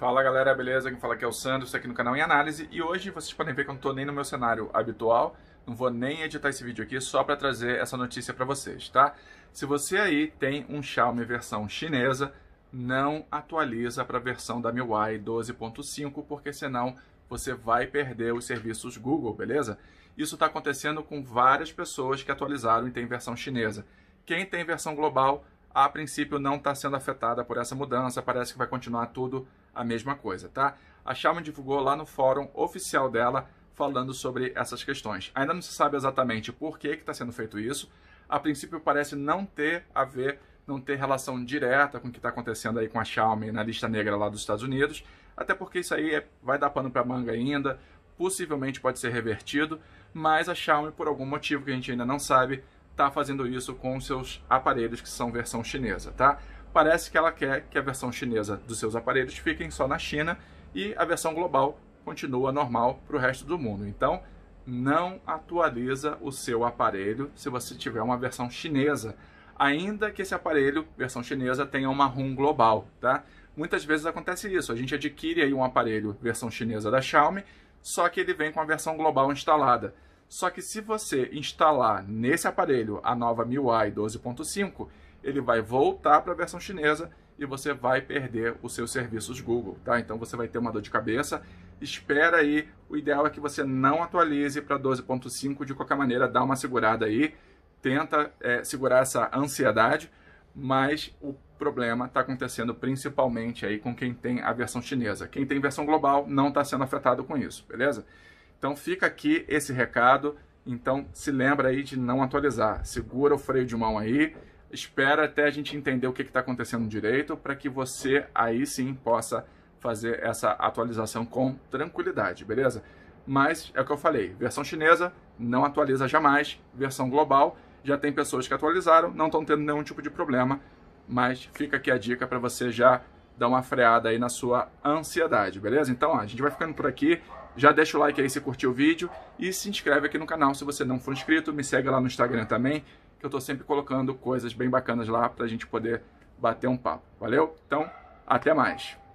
Fala galera, beleza? Quem fala aqui é o Sandro, aqui no canal em análise e hoje vocês podem ver que eu não estou nem no meu cenário habitual, não vou nem editar esse vídeo aqui só para trazer essa notícia para vocês, tá? Se você aí tem um Xiaomi versão chinesa, não atualiza para a versão da MIUI 12.5 porque senão você vai perder os serviços Google, beleza? Isso está acontecendo com várias pessoas que atualizaram e tem versão chinesa. Quem tem versão global a princípio não está sendo afetada por essa mudança, parece que vai continuar tudo a mesma coisa, tá? A Xiaomi divulgou lá no fórum oficial dela falando sobre essas questões. Ainda não se sabe exatamente por que está sendo feito isso. A princípio parece não ter a ver, não ter relação direta com o que está acontecendo aí com a Xiaomi na lista negra lá dos Estados Unidos, até porque isso aí é, vai dar pano para manga ainda, possivelmente pode ser revertido, mas a Xiaomi, por algum motivo que a gente ainda não sabe, está fazendo isso com seus aparelhos que são versão chinesa, tá? Parece que ela quer que a versão chinesa dos seus aparelhos fiquem só na China e a versão global continua normal para o resto do mundo. Então, não atualiza o seu aparelho se você tiver uma versão chinesa, ainda que esse aparelho, versão chinesa, tenha uma ROM global, tá? Muitas vezes acontece isso, a gente adquire aí um aparelho versão chinesa da Xiaomi, só que ele vem com a versão global instalada. Só que se você instalar nesse aparelho a nova MIUI 12.5, ele vai voltar para a versão chinesa e você vai perder os seus serviços Google, tá? Então você vai ter uma dor de cabeça. Espera aí, o ideal é que você não atualize para 12.5 de qualquer maneira, dá uma segurada aí, tenta é, segurar essa ansiedade, mas o problema está acontecendo principalmente aí com quem tem a versão chinesa. Quem tem versão global não está sendo afetado com isso, beleza? Então fica aqui esse recado. Então se lembra aí de não atualizar. Segura o freio de mão aí. Espera até a gente entender o que está acontecendo direito para que você aí sim possa fazer essa atualização com tranquilidade, beleza? Mas é o que eu falei, versão chinesa não atualiza jamais, versão global já tem pessoas que atualizaram, não estão tendo nenhum tipo de problema, mas fica aqui a dica para você já dar uma freada aí na sua ansiedade, beleza? Então, ó, a gente vai ficando por aqui. Já deixa o like aí se curtiu o vídeo e se inscreve aqui no canal se você não for inscrito. Me segue lá no Instagram também, que eu estou sempre colocando coisas bem bacanas lá para a gente poder bater um papo. Valeu? Então, até mais!